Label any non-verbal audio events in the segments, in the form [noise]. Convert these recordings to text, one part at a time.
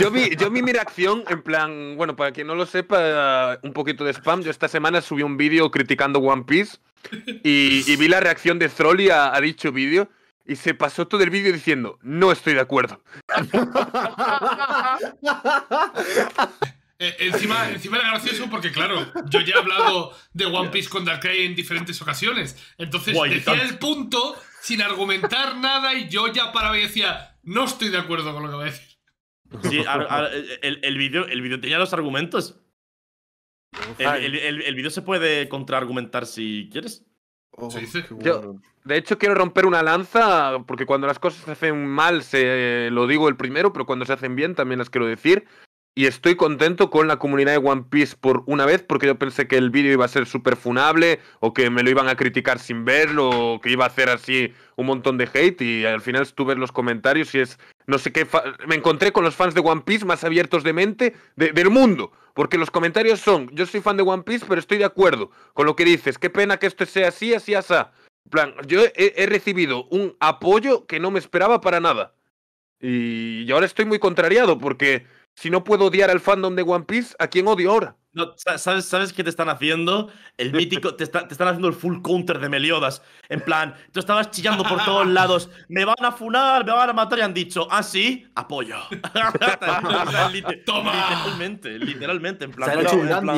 Yo vi, mi reacción, en plan, bueno, para quien no lo sepa, un poquito de spam. Yo esta semana subí un vídeo criticando One Piece y, vi la reacción de Trolli a, dicho vídeo. Y se pasó todo el vídeo diciendo, no estoy de acuerdo. Eh, encima, era gracioso porque, claro, yo ya he hablado de One Piece con Darkrai en diferentes ocasiones. Entonces decía el punto sin argumentar nada y yo ya paraba y decía, no estoy de acuerdo con lo que va a decir. Sí, eh, eh, el, vídeo… video, el video tenía los argumentos. El, vídeo video se puede contraargumentar si quieres. de hecho, quiero romper una lanza, porque cuando las cosas se hacen mal, se lo digo el primero, pero cuando se hacen bien también las quiero decir. Y estoy contento con la comunidad de One Piece por una vez, porque yo pensé que el vídeo iba a ser súper funable, o que me lo iban a criticar sin verlo, o que iba a hacer así un montón de hate, y al final estuve en los comentarios y es no sé qué, me encontré con los fans de One Piece más abiertos de mente del mundo, porque los comentarios son, yo soy fan de One Piece, pero estoy de acuerdo con lo que dices, qué pena que esto sea así, así, así. plan, yo he, recibido un apoyo que no me esperaba para nada. y ahora estoy muy contrariado, porque si no puedo odiar al fandom de One Piece, ¿a quién odio ahora? ¿sabes, ¿Sabes qué te están haciendo? El [laughs] mítico, te, están haciendo el full counter de Meliodas. En plan, tú estabas chillando por todos [laughs] lados, me van a funar, me van a matar y han dicho, ah, sí, apoyo. [laughs] Toma. Literalmente, literalmente. En plan,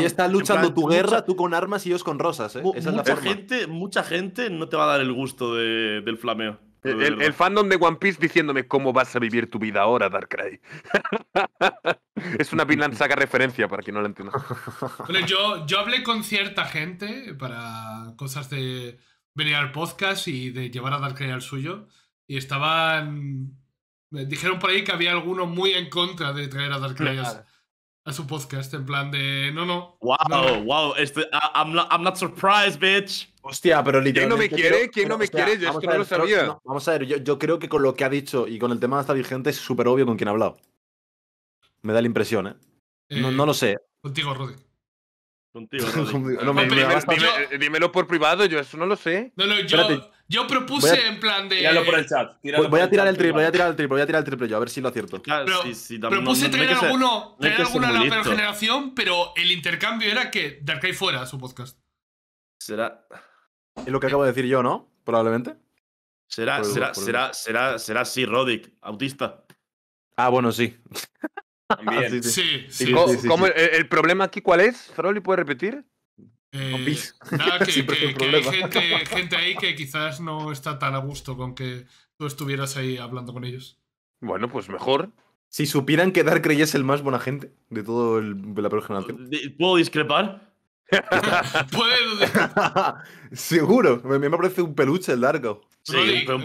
y estás luchando tu guerra, tú con armas y ellos con rosas. ¿eh? mucha, Gente, mucha gente no te va a dar el gusto del flameo. El, fandom de One Piece diciéndome cómo vas a vivir tu vida ahora, Darkrai. [laughs] es una Vinland Saga referencia, para quien no la entienda. [laughs] yo, yo hablé con cierta gente para cosas de venir al podcast y de llevar a Darkrai al suyo. Y estaban... Me dijeron por ahí que había algunos muy en contra de traer a Darkrai suyo a su podcast en plan de no, no. Wow, wow, este, I'm, not, I'm, not, surprised, bitch. Hostia, pero literalmente. ¿Quién no me quiere? ¿Quién no me quiere? Yo es que no lo sabía. vamos a ver, yo, yo, creo que con lo que ha dicho y con el tema de esta vigente es súper obvio con quién ha hablado. Me da la impresión, ¿eh? no, eh, lo sé. Contigo, Rodri. Contigo, Rodri. [laughs] Eh, no, dímelo por privado, yo eso no lo sé. No, no, yo. Yo propuse en plan de. Tíralo por el chat. Voy, a tirar el triple, voy a tirar el triple, voy a tirar el triple yo, a ver si lo acierto. propuse traer alguno, a la primera generación, pero el intercambio era que Darkai fuera su podcast. Será. Es lo que acabo de decir yo, ¿no? Probablemente. Será, será, será, será, será sí, Rodic, autista. Ah, bueno, sí. [laughs] Ah, sí, sí. sí, el, el, problema aquí cuál es? ¿Froli puede repetir? Eh, [laughs] que, hay gente, ahí que quizás no está tan a gusto con que tú estuvieras ahí hablando con ellos. Bueno, pues mejor. Si supieran que Dark Rey es el más buena gente de todo el, de la discrepar? ¿Puedo discrepar? [laughs] [laughs] Seguro, mí me parece un peluche el largo. Sí, un,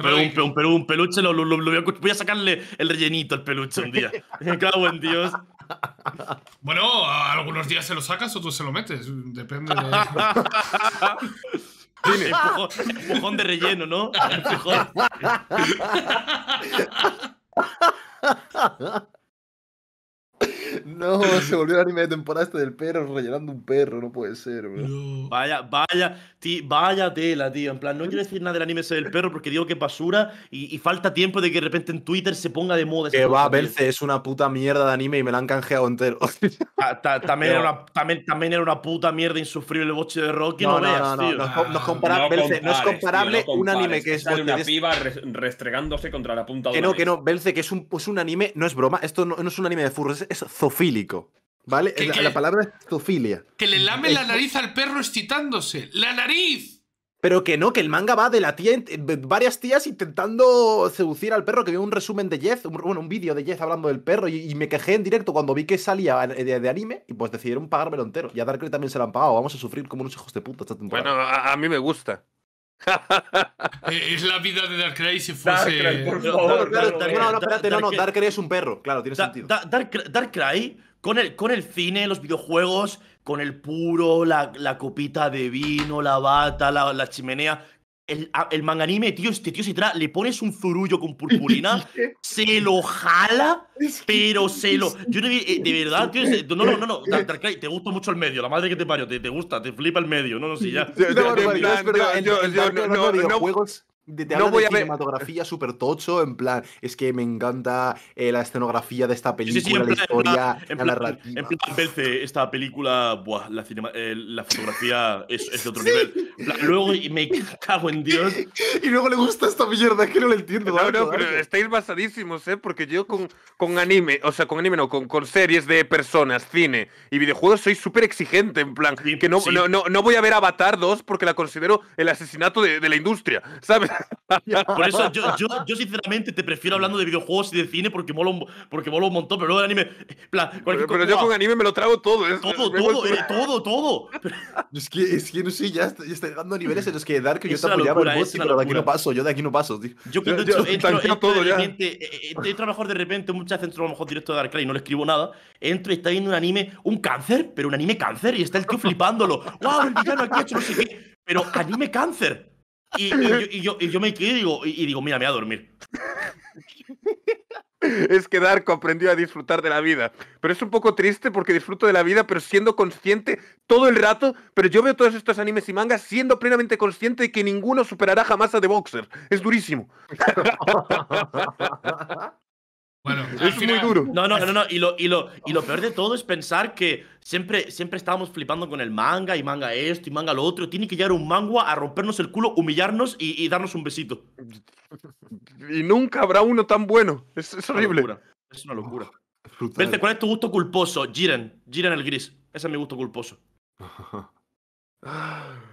peluche lo, voy a, sacarle el rellenito al peluche un día. Me cago en Dios. Bueno, algunos días se lo sacas o tú se lo metes. Depende de. [laughs] Empujón, empujón de relleno, ¿no? Empujón. [laughs] [laughs] No, se volvió el anime de temporada este del perro rellenando un perro, no puede ser, Vaya, vaya, tí, vaya tela, tío. En plan, no quiero decir nada del anime ese del perro porque digo que es basura y, falta tiempo de que de repente en Twitter se ponga de moda. Que va, Belce, es una puta mierda de anime y me la han canjeado entero. [laughs] también, era una, también, también, era una, puta mierda insufrible el boche de Rocky, no, no, no no, no, Belce, no es comparable un anime que es. una piba restregándose contra la punta de Que no, que no, Belce, que es un, es un anime, no es broma, esto no, es un anime de furros, es, es ¿Vale? la, palabra es zofilia. Que le lame la nariz al perro excitándose. ¡La nariz! Pero que no, que el manga va de la tía, eh, varias tías intentando seducir al perro, que vi un resumen de Jeff, bueno, un vídeo de Jeff hablando del perro, y, me quejé en directo cuando vi que salía de, anime, y pues decidieron pagármelo entero. Y a Darkrai también se lo han pagado, vamos a sufrir como unos hijos de puta Bueno, a mí me gusta. [laughs] Eh, es la vida de Darkrai si fuese. Darkrai, por favor. No, no, Darkrai es un perro, claro, tiene sentido. Dark, Darkrai, con el, con el cine, los videojuegos, con el puro, la, la copita de vino, la bata, la, la chimenea el, el manganime, tío, este tío se trae, le pones un zurullo con [laughs] purpurina, se lo jala, pero se lo. Yo eh, de, verdad, tío, [laughs] no, no, no, no, te gusta mucho el medio, la madre que te parió, te, gusta, te flipa el medio, no, no, sí, ya. no, te no voy de a cinematografía súper tocho, en plan, es que me encanta eh, la escenografía de esta película, la historia, en la narrativa. En plan, de eh, esta película, buah, la, eh, la fotografía es, de otro nivel. luego me cago en Dios. y luego le gusta esta mierda, que no lo entiendo. estáis basadísimos, ¿eh? Porque yo con, con anime, o sea, con anime no, con, con series de personas, cine y videojuegos soy súper exigente, en plan, que no, no, no, no, voy a ver Avatar 2 porque la considero el asesinato de, de la industria, ¿sabes? [laughs] Por eso yo, yo, yo, sinceramente te prefiero hablando de videojuegos y de cine porque mola un, porque mola un montón, pero luego el anime. Plan, pero, yo con anime me lo trago todo. Eh, todo, todo, todo, todo. [laughs] Es que, es que no sé, ya estoy, está llegando a niveles en los que Dark yo estoy te apoyaba locura, en pero de aquí no paso, yo de aquí no paso, tío. Yo que entro, todo de repente, ya. Eh, eh, entro a lo mejor de repente, muchas veces entro a lo mejor directo de Darkrai y no le escribo nada. Entro y está viendo un anime, un cáncer, pero un anime cáncer, y está el tío flipándolo. ¡Wow! [laughs] El villano aquí ha hecho no sé qué. Pero anime cáncer. Y, yo, yo, me y digo, mira, me voy a dormir. [laughs] Es que Darko aprendió a disfrutar de la vida. Pero es un poco triste porque disfruto de la vida, pero siendo consciente todo el rato. Pero yo veo todos estos animes y mangas siendo plenamente consciente de que ninguno superará jamás a The Boxer. Es durísimo. [laughs] Bueno, es muy duro. No, no, no, no. Y lo, y, lo, y peor de todo es pensar que siempre, siempre estábamos flipando con el manga y manga esto y manga lo otro. Tiene que llegar un mangua a rompernos el culo, humillarnos y, darnos un besito. Y nunca habrá uno tan bueno. Es, horrible. es una locura. Ah, Vente, ¿cuál es tu gusto culposo? Jiren. Jiren el gris. Ese es mi gusto culposo. [laughs]